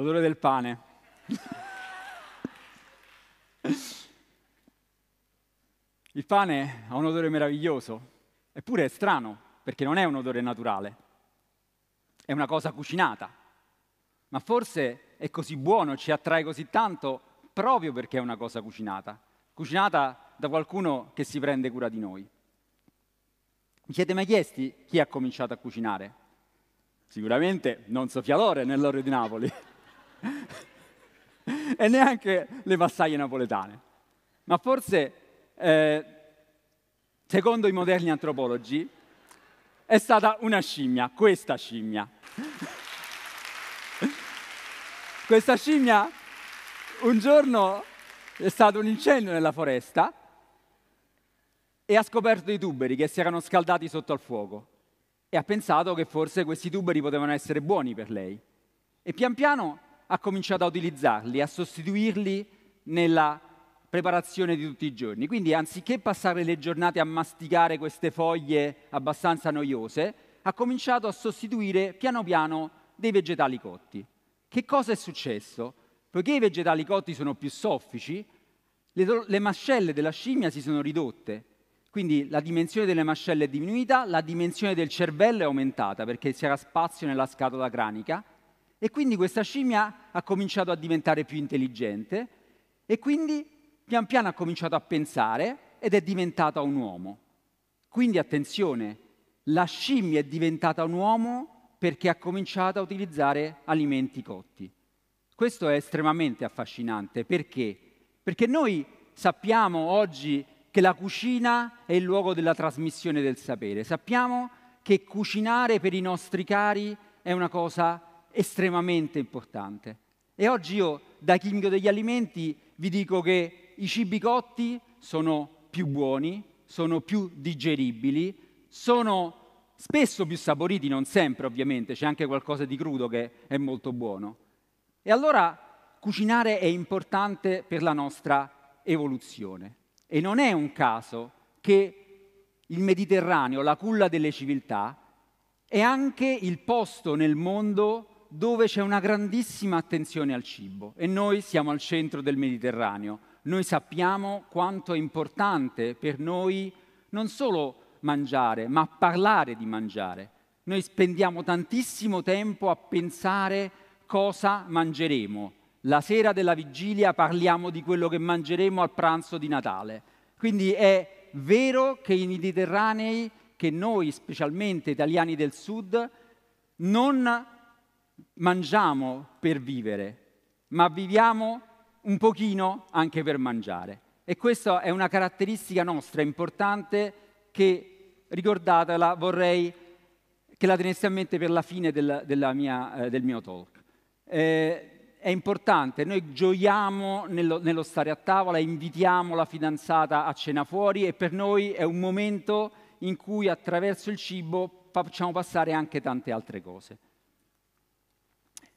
l'odore del pane. Il pane ha un odore meraviglioso, eppure è strano, perché non è un odore naturale, è una cosa cucinata, ma forse è così buono, ci attrae così tanto proprio perché è una cosa cucinata, cucinata da qualcuno che si prende cura di noi. Mi siete mai chiesti chi ha cominciato a cucinare? Sicuramente non Sofia Lore nell'Oro di Napoli e neanche le vassaie napoletane. Ma forse, eh, secondo i moderni antropologi, è stata una scimmia, questa scimmia. questa scimmia, un giorno è stato un incendio nella foresta e ha scoperto i tuberi che si erano scaldati sotto al fuoco e ha pensato che forse questi tuberi potevano essere buoni per lei. E pian piano ha cominciato a utilizzarli, a sostituirli nella preparazione di tutti i giorni. Quindi anziché passare le giornate a masticare queste foglie abbastanza noiose, ha cominciato a sostituire piano piano dei vegetali cotti. Che cosa è successo? Poiché i vegetali cotti sono più soffici, le, le mascelle della scimmia si sono ridotte. Quindi la dimensione delle mascelle è diminuita, la dimensione del cervello è aumentata perché c'era spazio nella scatola cranica e quindi questa scimmia ha cominciato a diventare più intelligente e quindi pian piano ha cominciato a pensare ed è diventata un uomo. Quindi attenzione, la scimmia è diventata un uomo perché ha cominciato a utilizzare alimenti cotti. Questo è estremamente affascinante perché? Perché noi sappiamo oggi che la cucina è il luogo della trasmissione del sapere, sappiamo che cucinare per i nostri cari è una cosa importante estremamente importante. E oggi io, da chimico degli alimenti, vi dico che i cibi cotti sono più buoni, sono più digeribili, sono spesso più saporiti, non sempre ovviamente, c'è anche qualcosa di crudo che è molto buono. E allora cucinare è importante per la nostra evoluzione. E non è un caso che il Mediterraneo, la culla delle civiltà, è anche il posto nel mondo dove c'è una grandissima attenzione al cibo e noi siamo al centro del Mediterraneo. Noi sappiamo quanto è importante per noi non solo mangiare, ma parlare di mangiare. Noi spendiamo tantissimo tempo a pensare cosa mangeremo. La sera della vigilia parliamo di quello che mangeremo al pranzo di Natale. Quindi è vero che i Mediterranei, che noi, specialmente italiani del sud, non mangiamo per vivere, ma viviamo un pochino anche per mangiare. E questa è una caratteristica nostra importante che, ricordatela, vorrei che la tenesse a mente per la fine del, mia, eh, del mio talk. Eh, è importante, noi gioiamo nello, nello, stare a tavola, invitiamo la fidanzata a cena fuori e per noi è un momento in cui attraverso il cibo facciamo passare anche tante altre cose.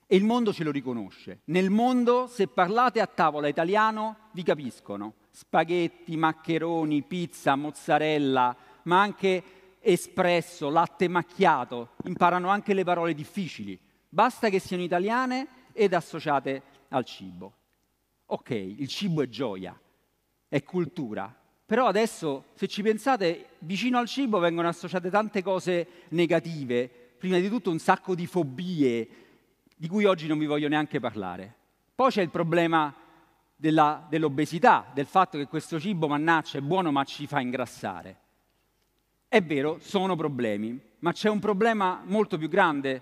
E il mondo ce lo riconosce. Nel mondo, se parlate a tavola italiano, vi capiscono. Spaghetti, maccheroni, pizza, mozzarella, ma anche espresso, latte macchiato. Imparano anche le parole difficili. Basta che siano italiane ed associate al cibo. Ok, il cibo è gioia, è cultura, però adesso, se ci pensate, vicino al cibo vengono associate tante cose negative, prima di tutto un sacco di fobie, di cui oggi non vi voglio neanche parlare. Poi c'è il problema della, dell'obesità, del fatto che questo cibo, mannaccia, è buono ma ci fa ingrassare. È vero, sono problemi, ma c'è un problema molto più grande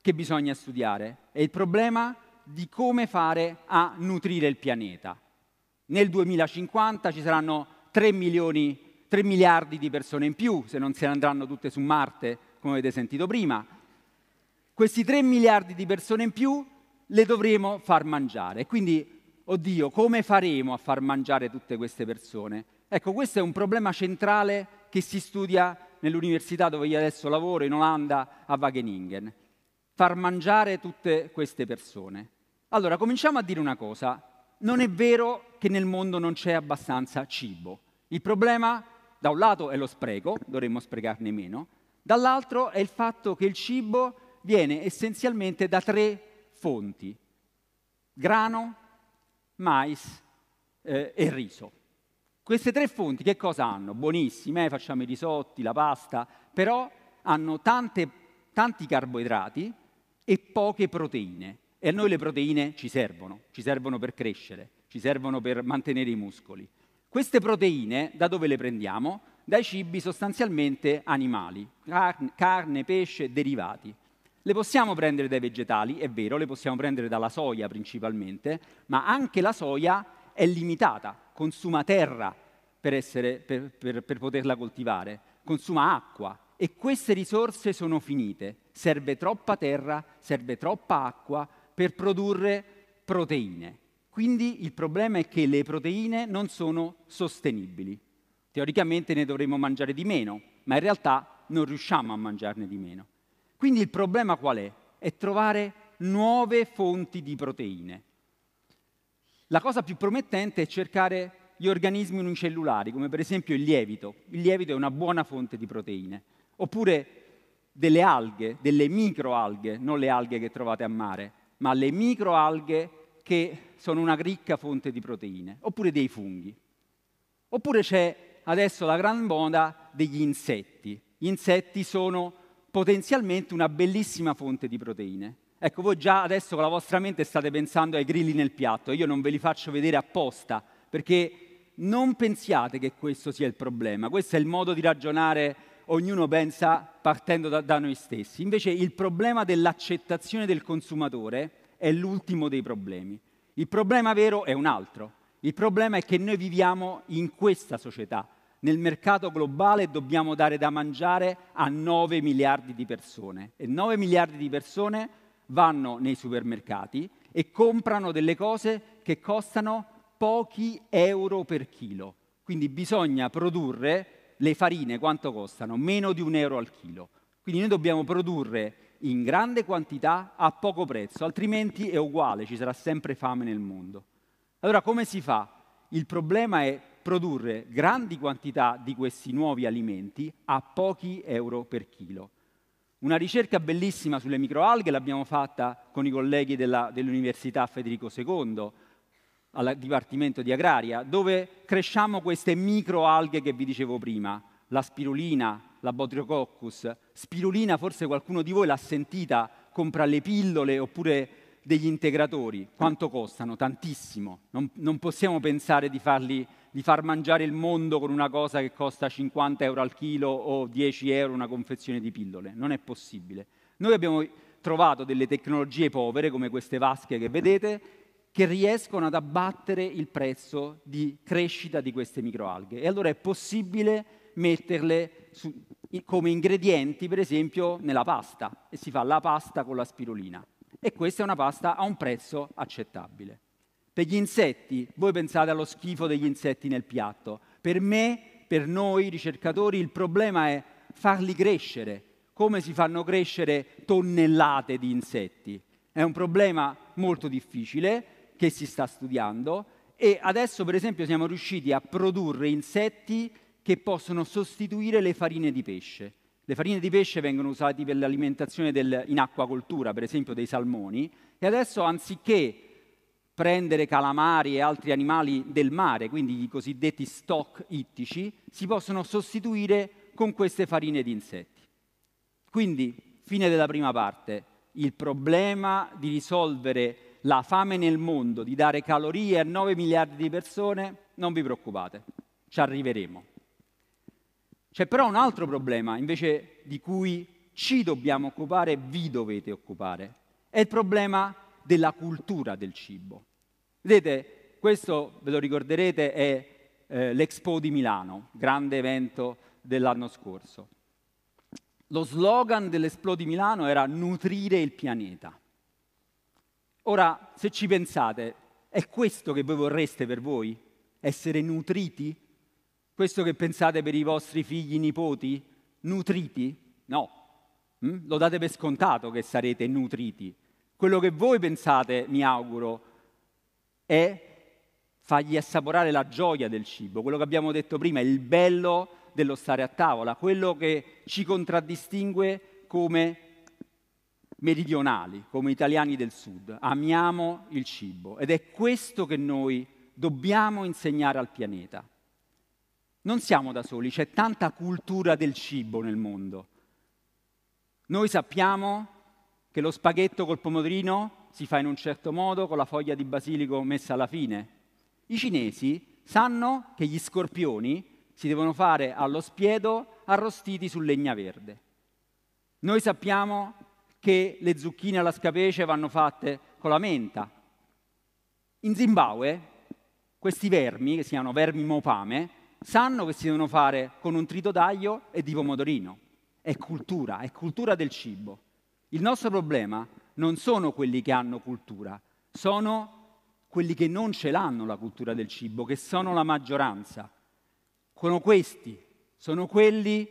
che bisogna studiare, è il problema di come fare a nutrire il pianeta. Nel 2050 ci saranno 3, milioni, 3 miliardi di persone in più, se non se ne andranno tutte su Marte, come avete sentito prima, questi 3 miliardi di persone in più le dovremo far mangiare. Quindi, oddio, come faremo a far mangiare tutte queste persone? Ecco, questo è un problema centrale che si studia nell'università dove io adesso lavoro, in Olanda, a Wageningen. Far mangiare tutte queste persone. Allora, cominciamo a dire una cosa. Non è vero che nel mondo non c'è abbastanza cibo. Il problema, da un lato, è lo spreco, dovremmo sprecarne meno, dall'altro è il fatto che il cibo viene essenzialmente da tre fonti, grano, mais eh, e riso. Queste tre fonti che cosa hanno? Buonissime, eh, facciamo i risotti, la pasta, però hanno tante, tanti carboidrati e poche proteine. E a noi le proteine ci servono, ci servono per crescere, ci servono per mantenere i muscoli. Queste proteine da dove le prendiamo? Dai cibi sostanzialmente animali, carne, pesce, derivati. Le possiamo prendere dai vegetali, è vero, le possiamo prendere dalla soia principalmente, ma anche la soia è limitata, consuma terra per, essere, per, per, per poterla coltivare, consuma acqua e queste risorse sono finite. Serve troppa terra, serve troppa acqua per produrre proteine. Quindi il problema è che le proteine non sono sostenibili. Teoricamente ne dovremmo mangiare di meno, ma in realtà non riusciamo a mangiarne di meno. Quindi il problema qual è? È trovare nuove fonti di proteine. La cosa più promettente è cercare gli organismi unicellulari, come per esempio il lievito. Il lievito è una buona fonte di proteine. Oppure delle alghe, delle microalghe, non le alghe che trovate a mare, ma le microalghe che sono una ricca fonte di proteine. Oppure dei funghi. Oppure c'è adesso la gran moda degli insetti. Gli insetti sono potenzialmente una bellissima fonte di proteine. Ecco, voi già adesso con la vostra mente state pensando ai grilli nel piatto, io non ve li faccio vedere apposta, perché non pensiate che questo sia il problema, questo è il modo di ragionare, ognuno pensa partendo da, da noi stessi. Invece il problema dell'accettazione del consumatore è l'ultimo dei problemi. Il problema vero è un altro, il problema è che noi viviamo in questa società, nel mercato globale dobbiamo dare da mangiare a 9 miliardi di persone e 9 miliardi di persone vanno nei supermercati e comprano delle cose che costano pochi euro per chilo. Quindi bisogna produrre le farine, quanto costano? Meno di un euro al chilo. Quindi noi dobbiamo produrre in grande quantità a poco prezzo, altrimenti è uguale, ci sarà sempre fame nel mondo. Allora come si fa? Il problema è produrre grandi quantità di questi nuovi alimenti a pochi euro per chilo. Una ricerca bellissima sulle microalghe l'abbiamo fatta con i colleghi della, dell'Università Federico II, al Dipartimento di Agraria, dove cresciamo queste microalghe che vi dicevo prima, la spirulina, la Botriococcus. Spirulina forse qualcuno di voi l'ha sentita, compra le pillole oppure degli integratori. Quanto costano? Tantissimo. Non, non possiamo pensare di farli di far mangiare il mondo con una cosa che costa 50 euro al chilo o 10 euro una confezione di pillole. Non è possibile. Noi abbiamo trovato delle tecnologie povere, come queste vasche che vedete, che riescono ad abbattere il prezzo di crescita di queste microalghe. E allora è possibile metterle su, come ingredienti, per esempio, nella pasta. E si fa la pasta con la spirulina. E questa è una pasta a un prezzo accettabile. Per gli insetti, voi pensate allo schifo degli insetti nel piatto. Per me, per noi ricercatori, il problema è farli crescere. Come si fanno crescere tonnellate di insetti? È un problema molto difficile che si sta studiando e adesso per esempio siamo riusciti a produrre insetti che possono sostituire le farine di pesce. Le farine di pesce vengono usate per l'alimentazione del, in acquacoltura, per esempio dei salmoni, e adesso anziché prendere calamari e altri animali del mare, quindi i cosiddetti stock ittici, si possono sostituire con queste farine di insetti. Quindi, fine della prima parte, il problema di risolvere la fame nel mondo, di dare calorie a 9 miliardi di persone, non vi preoccupate, ci arriveremo. C'è però un altro problema, invece di cui ci dobbiamo occupare, vi dovete occupare. È il problema della cultura del cibo. Vedete, questo ve lo ricorderete è eh, l'Expo di Milano, grande evento dell'anno scorso. Lo slogan dell'Expo di Milano era nutrire il pianeta. Ora, se ci pensate, è questo che voi vorreste per voi? Essere nutriti? Questo che pensate per i vostri figli, nipoti? Nutriti? No. Mm? Lo date per scontato che sarete nutriti. Quello che voi pensate, mi auguro, è fargli assaporare la gioia del cibo, quello che abbiamo detto prima, il bello dello stare a tavola, quello che ci contraddistingue come meridionali, come italiani del sud. Amiamo il cibo ed è questo che noi dobbiamo insegnare al pianeta. Non siamo da soli, c'è tanta cultura del cibo nel mondo. Noi sappiamo che lo spaghetto col pomodorino si fa in un certo modo con la foglia di basilico messa alla fine. I cinesi sanno che gli scorpioni si devono fare allo spiedo arrostiti su legna verde. Noi sappiamo che le zucchine alla scapece vanno fatte con la menta. In Zimbabwe questi vermi, che si chiamano vermi mopame, sanno che si devono fare con un trito d'aglio e di pomodorino. È cultura, è cultura del cibo. Il nostro problema non sono quelli che hanno cultura, sono quelli che non ce l'hanno la cultura del cibo, che sono la maggioranza. Sono questi, sono quelli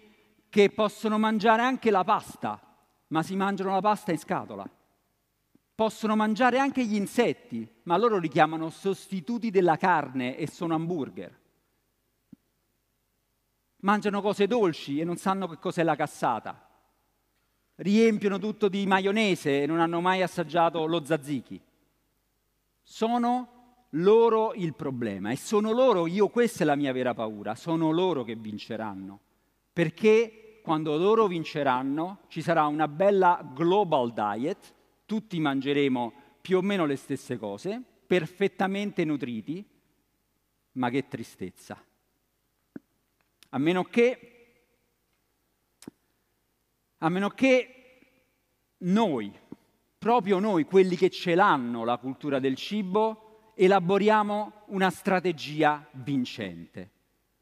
che possono mangiare anche la pasta, ma si mangiano la pasta in scatola. Possono mangiare anche gli insetti, ma loro li chiamano sostituti della carne e sono hamburger. Mangiano cose dolci e non sanno che cos'è la cassata riempiono tutto di maionese e non hanno mai assaggiato lo zazzichi. Sono loro il problema e sono loro, io questa è la mia vera paura, sono loro che vinceranno, perché quando loro vinceranno ci sarà una bella global diet, tutti mangeremo più o meno le stesse cose, perfettamente nutriti, ma che tristezza. A meno che a meno che noi, proprio noi, quelli che ce l'hanno la cultura del cibo, elaboriamo una strategia vincente.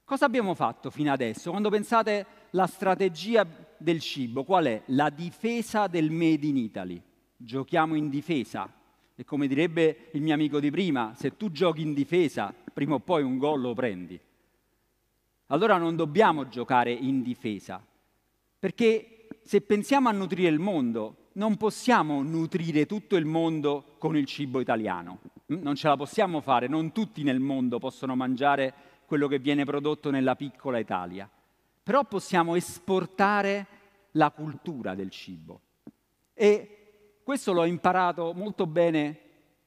Cosa abbiamo fatto fino adesso? Quando pensate alla strategia del cibo, qual è? La difesa del Made in Italy. Giochiamo in difesa. E come direbbe il mio amico di prima, se tu giochi in difesa, prima o poi un gol lo prendi. Allora non dobbiamo giocare in difesa, perché se pensiamo a nutrire il mondo, non possiamo nutrire tutto il mondo con il cibo italiano. Mm? Non ce la possiamo fare, non tutti nel mondo possono mangiare quello che viene prodotto nella piccola Italia. Però possiamo esportare la cultura del cibo. E questo l'ho imparato molto bene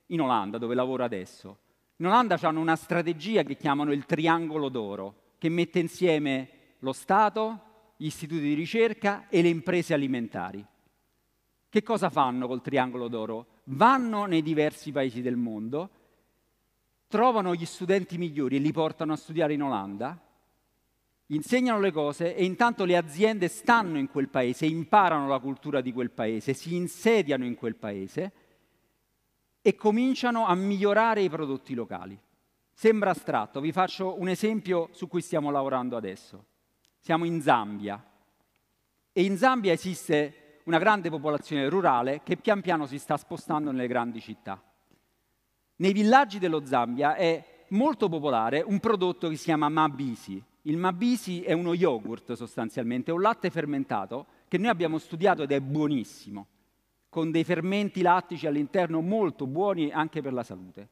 in Olanda, dove lavoro adesso. In Olanda hanno una strategia che chiamano il triangolo d'oro, che mette insieme lo Stato, gli istituti di ricerca e le imprese alimentari. Che cosa fanno col triangolo d'oro? Vanno nei diversi paesi del mondo, trovano gli studenti migliori e li portano a studiare in Olanda, insegnano le cose e intanto le aziende stanno in quel paese, imparano la cultura di quel paese, si insediano in quel paese e cominciano a migliorare i prodotti locali. Sembra astratto, vi faccio un esempio su cui stiamo lavorando adesso. Siamo in Zambia e in Zambia esiste una grande popolazione rurale che pian piano si sta spostando nelle grandi città. Nei villaggi dello Zambia è molto popolare un prodotto che si chiama Mabisi. Il Mabisi è uno yogurt sostanzialmente, è un latte fermentato che noi abbiamo studiato ed è buonissimo, con dei fermenti lattici all'interno molto buoni anche per la salute.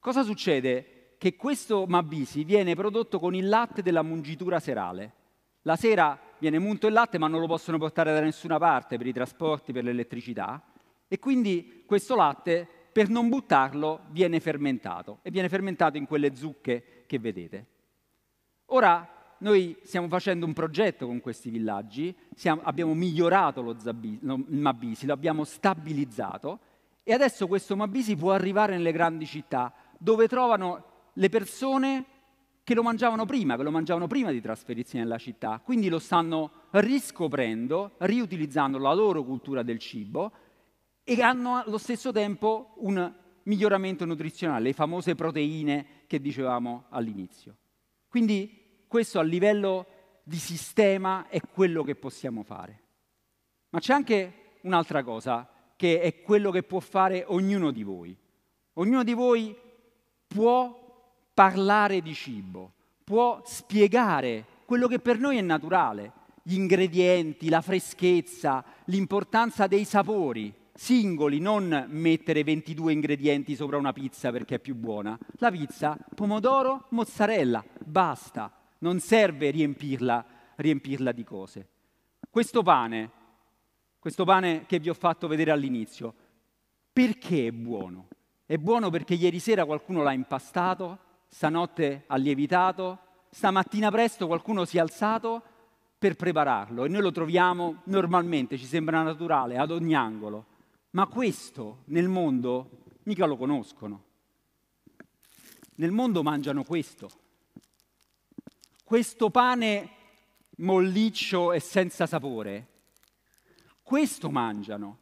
Cosa succede? che questo Mabisi viene prodotto con il latte della mungitura serale. La sera viene munto il latte ma non lo possono portare da nessuna parte per i trasporti, per l'elettricità e quindi questo latte per non buttarlo viene fermentato e viene fermentato in quelle zucche che vedete. Ora noi stiamo facendo un progetto con questi villaggi, siamo, abbiamo migliorato lo Zabi, no, il Mabisi, l'abbiamo stabilizzato e adesso questo Mabisi può arrivare nelle grandi città dove trovano le persone che lo mangiavano prima, che lo mangiavano prima di trasferirsi nella città, quindi lo stanno riscoprendo, riutilizzando la loro cultura del cibo e hanno allo stesso tempo un miglioramento nutrizionale, le famose proteine che dicevamo all'inizio. Quindi questo a livello di sistema è quello che possiamo fare. Ma c'è anche un'altra cosa che è quello che può fare ognuno di voi. Ognuno di voi può parlare di cibo, può spiegare quello che per noi è naturale, gli ingredienti, la freschezza, l'importanza dei sapori singoli, non mettere 22 ingredienti sopra una pizza perché è più buona. La pizza, pomodoro, mozzarella, basta, non serve riempirla, riempirla di cose. Questo pane, questo pane che vi ho fatto vedere all'inizio, perché è buono? È buono perché ieri sera qualcuno l'ha impastato, stanotte ha lievitato, stamattina presto qualcuno si è alzato per prepararlo e noi lo troviamo normalmente, ci sembra naturale, ad ogni angolo. Ma questo nel mondo mica lo conoscono. Nel mondo mangiano questo. Questo pane molliccio e senza sapore. Questo mangiano.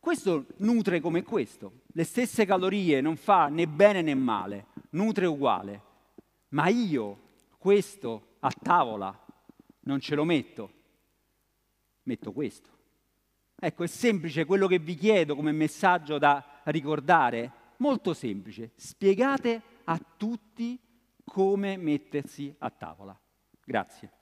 Questo nutre come questo, le stesse calorie, non fa né bene né male, nutre uguale. Ma io questo a tavola non ce lo metto, metto questo. Ecco, è semplice quello che vi chiedo come messaggio da ricordare, molto semplice. Spiegate a tutti come mettersi a tavola. Grazie.